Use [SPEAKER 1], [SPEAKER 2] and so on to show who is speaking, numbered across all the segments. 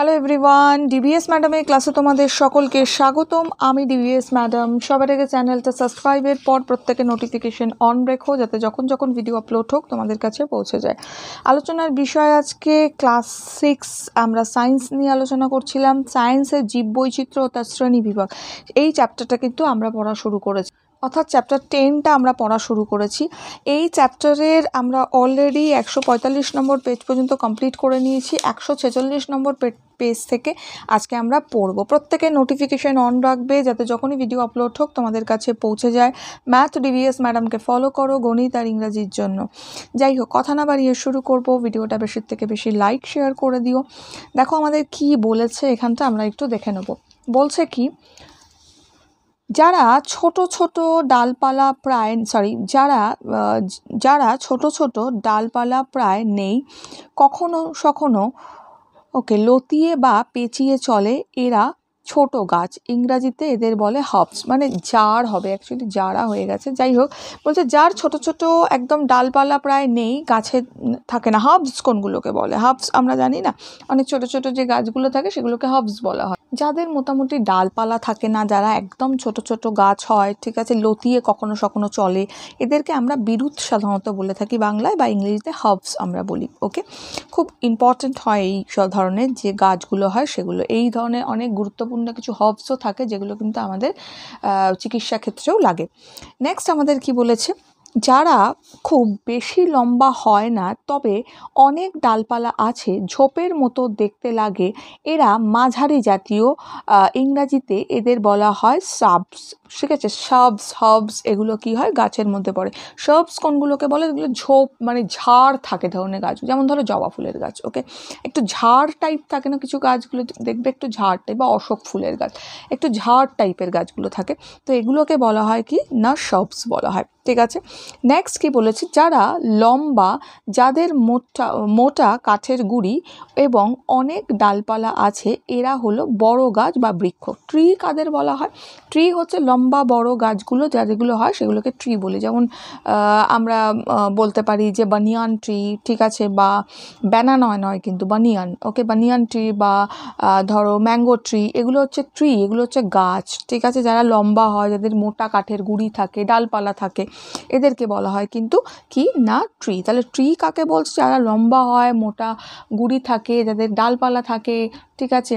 [SPEAKER 1] hello everyone DBS ম্যাডামের ক্লাসে তোমাদের সকলকে স্বাগতম আমি ডিবিএস ম্যাডাম সবার আগে চ্যানেলটা সাবস্ক্রাইবের পর প্রত্যেকে নোটিফিকেশন অন রেখো যাতে যখন যখন ভিডিও আপলোড হোক তোমাদের কাছে পৌঁছে যায় আলোচনার বিষয় আজকে ক্লাস সিক্স আমরা সায়েন্স নিয়ে আলোচনা করছিলাম সায়েন্সের জীববৈচিত্র্য ও তার শ্রেণী বিভাগ এই চ্যাপ্টারটা কিন্তু আমরা পড়া শুরু করেছি অর্থাৎ চ্যাপ্টার টেনটা আমরা পড়া শুরু করেছি এই চ্যাপ্টারের আমরা অলরেডি একশো পঁয়তাল্লিশ নম্বর পেজ পর্যন্ত কমপ্লিট করে নিয়েছি একশো ছেচল্লিশ নম্বর পেজ থেকে আজকে আমরা পড়ব প্রত্যেকে নোটিফিকেশান অন রাখবে যাতে যখনই ভিডিও আপলোড হোক তোমাদের কাছে পৌঁছে যায় ম্যাথ ডিভিএস ম্যাডামকে ফলো করো গণিত আর ইংরাজির জন্য যাই হোক কথা না বাড়িয়ে শুরু করব ভিডিওটা বেশির থেকে বেশি লাইক শেয়ার করে দিও দেখো আমাদের কি বলেছে এখানটা আমরা একটু দেখে নেব বলছে কি যারা ছোট ছোট ডালপালা প্রায় সরি যারা যারা ছোট ছোট ডালপালা প্রায় নেই কখনো সখনো ওকে লতিয়ে বা পেঁচিয়ে চলে এরা ছোট গাছ ইংরাজিতে এদের বলে হবস মানে জার হবে অ্যাকচুয়ালি জারা হয়ে গেছে যাই হোক বলছে যার ছোট ছোট একদম ডালপালা প্রায় নেই গাছে থাকে না হবস কোনগুলোকে বলে হবস আমরা জানি না অনেক ছোট ছোট যে গাছগুলো থাকে সেগুলোকে হবস বলা হয় যাদের মোটামুটি ডালপালা থাকে না যারা একদম ছোট ছোট গাছ হয় ঠিক আছে লতিয়ে কখনো সখনো চলে এদেরকে আমরা বিরুৎ সাধারণত বলে থাকি বাংলায় বা ইংরেজিতে হবস আমরা বলি ওকে খুব ইম্পর্ট্যান্ট হয় এই ধরনের যে গাছগুলো হয় সেগুলো এই ধরনের অনেক গুরুত্ব গুরুত্বপূর্ণ কিছু হবসও থাকে যেগুলো কিন্তু আমাদের চিকিৎসা ক্ষেত্রেও লাগে নেক্সট আমাদের কি বলেছে যারা খুব বেশি লম্বা হয় না তবে অনেক ডালপালা আছে ঝোপের মতো দেখতে লাগে এরা মাঝারি জাতীয় ইংরাজিতে এদের বলা হয় সাবস ঠিক আছে সবস হাবস এগুলো কি হয় গাছের মধ্যে পড়ে সবস কোনগুলোকে বলে এগুলো ঝোপ মানে ঝাড় থাকে ধরনের গাছ যেমন ধরো জবা ফুলের গাছ ওকে একটু ঝাড় টাইপ থাকে না কিছু গাছগুলো দেখবে একটু ঝাড় টাইপ বা অশোক ফুলের গাছ একটু ঝাড় টাইপের গাছগুলো থাকে তো এগুলোকে বলা হয় কি না সবস বলা হয় ঠিক আছে নেক্সট কি বলেছি যারা লম্বা যাদের মোটা মোটা কাঠের গুড়ি এবং অনেক ডালপালা আছে এরা হলো বড় গাছ বা বৃক্ষ ট্রি কাদের বলা হয় ট্রি হচ্ছে লম্বা লম্বা বড় গাছগুলো যা যেগুলো হয় সেগুলোকে ট্রি বলি যেমন আমরা বলতে পারি যে বানিয়ান ট্রি ঠিক আছে বা ব্যানা নয় নয় কিন্তু বানিয়ান ওকে বানিয়ান ট্রি বা ধরো ম্যাঙ্গো ট্রি এগুলো হচ্ছে ট্রি এগুলো হচ্ছে গাছ ঠিক আছে যারা লম্বা হয় যাদের মোটা কাঠের গুড়ি থাকে ডালপালা থাকে এদেরকে বলা হয় কিন্তু কি না ট্রি তাহলে ট্রি কাকে বলছে যারা লম্বা হয় মোটা গুড়ি থাকে যাদের ডালপালা থাকে ঠিক আছে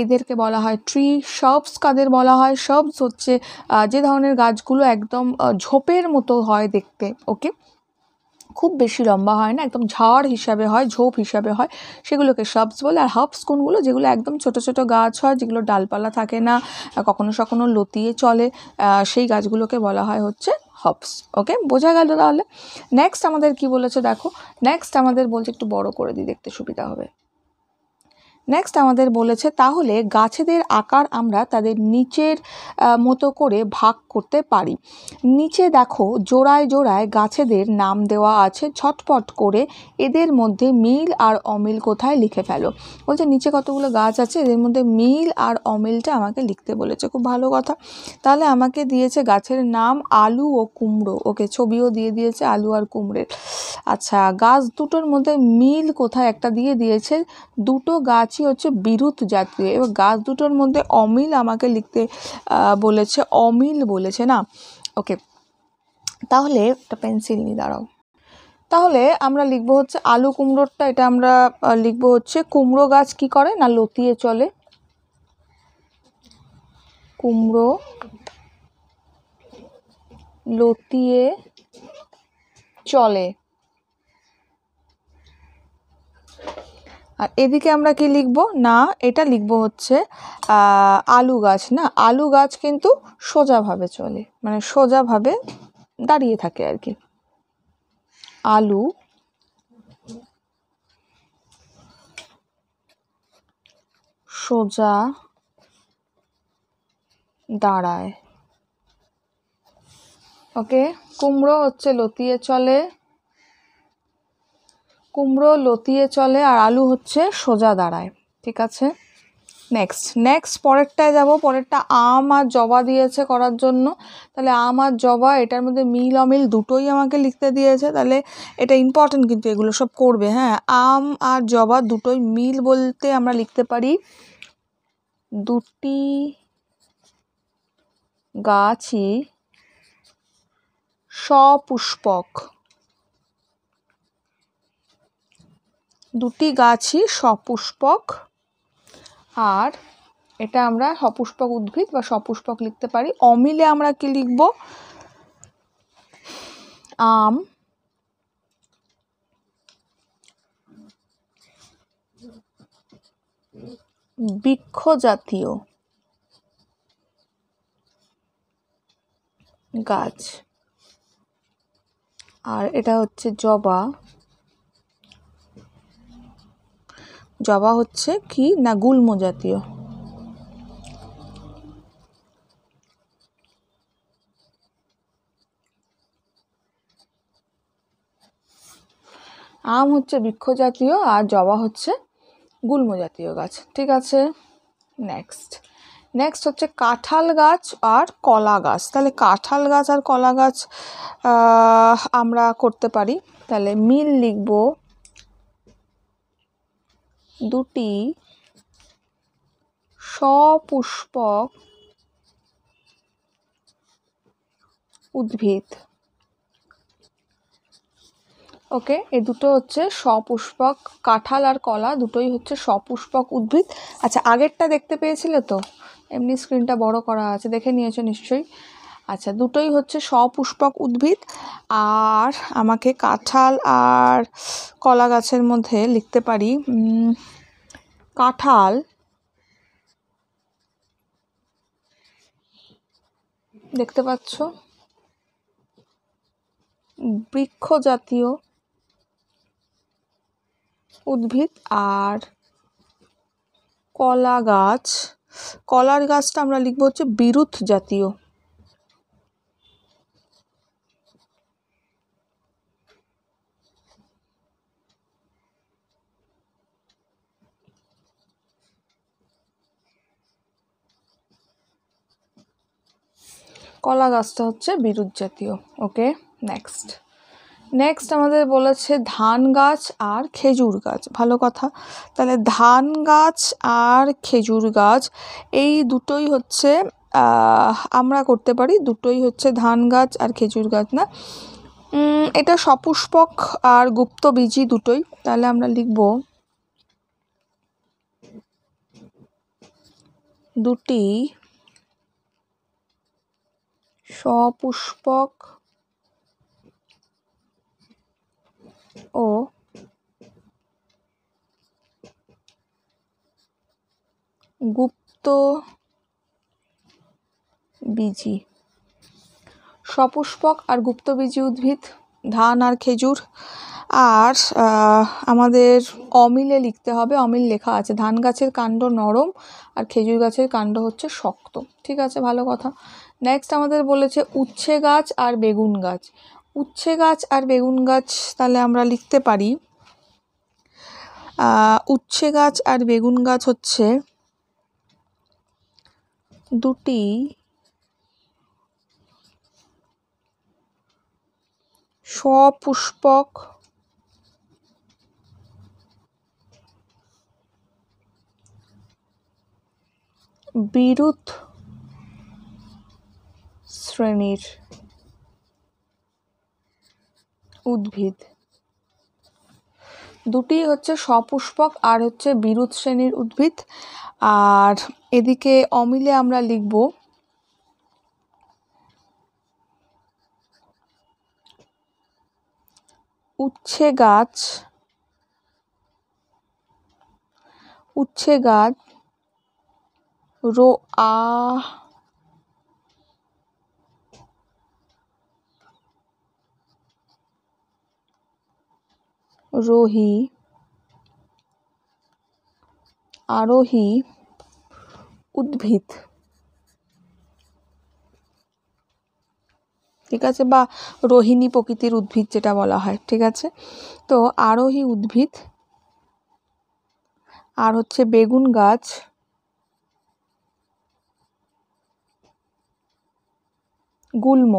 [SPEAKER 1] এদেরকে বলা হয় ট্রি সবস কাদের বলা হয় সবস হচ্ছে যে ধরনের গাছগুলো একদম ঝোপের মতো হয় দেখতে ওকে খুব বেশি লম্বা হয় না একদম ঝড় হিসাবে হয় ঝোপ হিসাবে হয় সেগুলোকে সবস বলে আর হাফস কোনগুলো যেগুলো একদম ছোট ছোট গাছ হয় যেগুলো ডালপালা থাকে না কখনো সখনো লতিয়ে চলে সেই গাছগুলোকে বলা হয় হচ্ছে হপস ওকে বোঝা গেল তাহলে নেক্সট আমাদের কি বলেছে দেখো নেক্সট আমাদের বলছে একটু বড় করে দিই দেখতে সুবিধা হবে নেক্সট আমাদের বলেছে তাহলে গাছেদের আকার আমরা তাদের নিচের মতো করে ভাগ করতে পারি নিচে দেখো জোড়ায় জোড়ায় গাছেদের নাম দেওয়া আছে ছটপট করে এদের মধ্যে মিল আর অমিল কোথায় লিখে ফেলো বলছে নিচে কতগুলো গাছ আছে এদের মধ্যে মিল আর অমিলটা আমাকে লিখতে বলেছে খুব ভালো কথা তাহলে আমাকে দিয়েছে গাছের নাম আলু ও কুমড়ো ওকে ছবিও দিয়ে দিয়েছে আলু আর কুমড়ের আচ্ছা গাছ দুটোর মধ্যে মিল কোথায় একটা দিয়ে দিয়েছে দুটো গাছ গাছটি হচ্ছে বিরুৎ জাতীয় এবার গাছ দুটোর মধ্যে অমিল আমাকে লিখতে বলেছে অমিল বলেছে না ওকে তাহলে একটা পেন্সিল নিয়ে দাঁড়াও তাহলে আমরা লিখবো হচ্ছে আলু কুমড়োরটা এটা আমরা লিখবো হচ্ছে কুমড়ো গাছ কি করে না লতিয়ে চলে কুমড়ো লতিয়ে চলে আর এদিকে আমরা কি লিখব না এটা লিখব হচ্ছে আলু গাছ না আলু গাছ কিন্তু সোজাভাবে চলে মানে সোজাভাবে দাঁড়িয়ে থাকে আর কি আলু সোজা দাঁড়ায় ওকে কুমড়ো হচ্ছে লতিয়ে চলে কুমড়ো লতিয়ে চলে আর আলু হচ্ছে সোজা দাঁড়ায় ঠিক আছে নেক্সট নেক্সট পরেরটায় যাব পরেরটা আম আর জবা দিয়েছে করার জন্য তাহলে আম আর জবা এটার মধ্যে মিল অমিল দুটোই আমাকে লিখতে দিয়েছে তাহলে এটা ইম্পর্টেন্ট কিন্তু এগুলো সব করবে হ্যাঁ আম আর জবা দুটোই মিল বলতে আমরা লিখতে পারি দুটি গাছই সপুষ্পক দুটি গাছই সপুষ্পক আর এটা আমরা সপুষ্পক উদ্ভিদ বা সপুষ্পক লিখতে পারি অমিলে আমরা কি লিখব আম বৃক্ষ জাতীয় গাছ আর এটা হচ্ছে জবা জবা হচ্ছে কি না গুল্ম জাতীয় আম হচ্ছে বৃক্ষ জাতীয় আর জবা হচ্ছে গুল্ম জাতীয় গাছ ঠিক আছে নেক্সট নেক্সট হচ্ছে কাঁঠাল গাছ আর কলা গাছ তাহলে কাঁঠাল গাছ আর কলা গাছ আমরা করতে পারি তাহলে মিল লিখবো দুটি সপুষ্পক উদ্ভিদ ওকে এ দুটো হচ্ছে সপুষ্পক কাঁঠাল আর কলা দুটোই হচ্ছে সপুষ্পক উদ্ভিদ আচ্ছা আগেরটা দেখতে পেয়েছিলে তো এমনি স্ক্রিনটা বড় করা আছে দেখে নিয়েছো নিশ্চয়ই আচ্ছা দুটোই হচ্ছে সপুষ্পক উদ্ভিদ আর আমাকে কাঁঠাল আর কলা গাছের মধ্যে লিখতে পারি কাঁঠাল দেখতে পাচ্ছ বৃক্ষ জাতীয় উদ্ভিদ আর কলা গাছ কলার গাছটা আমরা লিখবো হচ্ছে বিরুথ জাতীয় কলা গাছটা হচ্ছে বিরুৎ জাতীয় ওকে নেক্সট নেক্সট আমাদের বলেছে ধান গাছ আর খেজুর গাছ ভালো কথা তাহলে ধান গাছ আর খেজুর গাছ এই দুটোই হচ্ছে আমরা করতে পারি দুটোই হচ্ছে ধান গাছ আর খেজুর গাছ না এটা সপুষ্পক আর গুপ্ত বীজি দুটোই তাহলে আমরা লিখব দুটি সপুষ্পক ও গুপ্ত বীজি সপুষ্পক আর বীজি উদ্ভিদ ধান আর খেজুর আর আমাদের অমিলে লিখতে হবে অমিল লেখা আছে ধান গাছের কাণ্ড নরম আর খেজুর গাছের কাণ্ড হচ্ছে শক্ত ঠিক আছে ভালো কথা নেক্সট আমাদের বলেছে উচ্ছে গাছ আর বেগুন গাছ উচ্ছে গাছ আর বেগুন গাছ তাহলে আমরা লিখতে পারি উচ্ছে গাছ আর বেগুন গাছ হচ্ছে দুটি সপুষ্পক বিরুদ্ধ শ্রেণীর উদ্ভিদ দুটি হচ্ছে সপুষ্পক আর হচ্ছে বিরুদ শ্রেণীর উদ্ভিদ আর এদিকে অমিলে আমরা লিখব উচ্ছে গাছ উচ্ছে গাছ রো আ রোহি আরোহী উদ্ভিদ ঠিক আছে বা রোহিণী প্রকৃতির উদ্ভিদ যেটা বলা হয় ঠিক আছে তো আরোহী উদ্ভিদ আর হচ্ছে বেগুন গাছ গুল্ম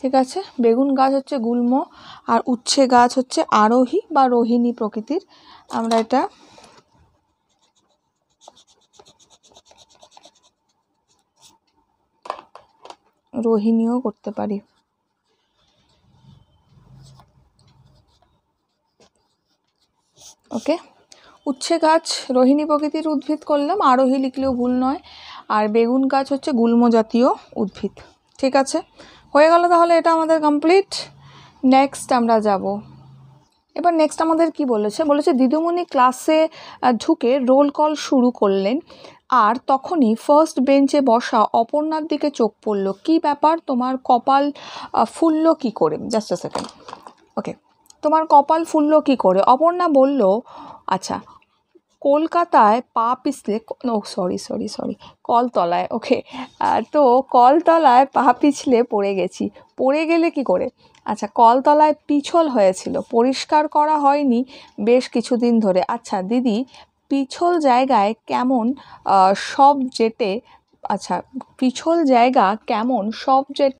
[SPEAKER 1] ঠিক আছে বেগুন গাছ হচ্ছে গুল্ম আর উচ্ছে গাছ হচ্ছে আরোহী বা রোহিণী প্রকৃতির আমরা এটা রোহিণীও করতে পারি ওকে উচ্ছে গাছ রোহিণী প্রকৃতির উদ্ভিদ করলাম আরোহী লিখলেও ভুল নয় আর বেগুন গাছ হচ্ছে গুল্ম জাতীয় উদ্ভিদ ঠিক আছে হয়ে গেল তাহলে এটা আমাদের কমপ্লিট নেক্সট আমরা যাব এবার নেক্সট আমাদের কি বলেছে বলেছে দিদুমণি ক্লাসে ঢুকে রোল কল শুরু করলেন আর তখনই ফার্স্ট বেঞ্চে বসা অপর্ণার দিকে চোখ পড়ল কি ব্যাপার তোমার কপাল ফুলল কি করে জাস্ট আ সেকেন্ড ওকে তোমার কপাল ফুলল কি করে অপর্ণা বলল আচ্ছা কলকাতায় পা পিছলে ও সরি সরি সরি কলতলায় ওকে তো কলতলায় পা পিছলে পড়ে গেছি পড়ে গেলে কি করে আচ্ছা কলতলায় পিছল হয়েছিল পরিষ্কার করা হয়নি বেশ কিছুদিন ধরে আচ্ছা দিদি পিছল জায়গায় কেমন সব জেটে আচ্ছা পিছল জায়গা কেমন সব জেট